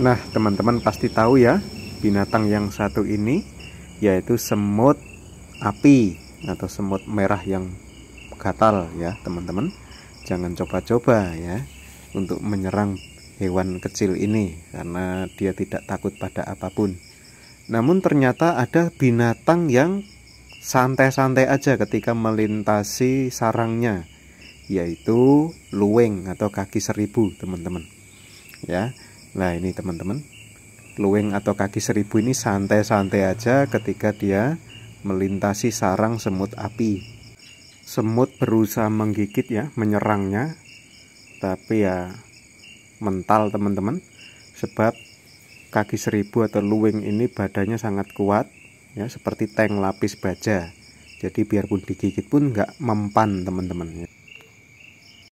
Nah, teman-teman pasti tahu ya, binatang yang satu ini yaitu semut api atau semut merah yang gatal ya, teman-teman. Jangan coba-coba ya untuk menyerang hewan kecil ini karena dia tidak takut pada apapun. Namun ternyata ada binatang yang santai-santai aja ketika melintasi sarangnya yaitu luweng atau kaki seribu, teman-teman. Ya. Nah ini teman-teman Luwing atau kaki seribu ini santai-santai aja ketika dia melintasi sarang semut api Semut berusaha menggigit ya, menyerangnya Tapi ya mental teman-teman Sebab kaki seribu atau luwing ini badannya sangat kuat ya Seperti tank lapis baja Jadi biarpun digigit pun nggak mempan teman-teman ya.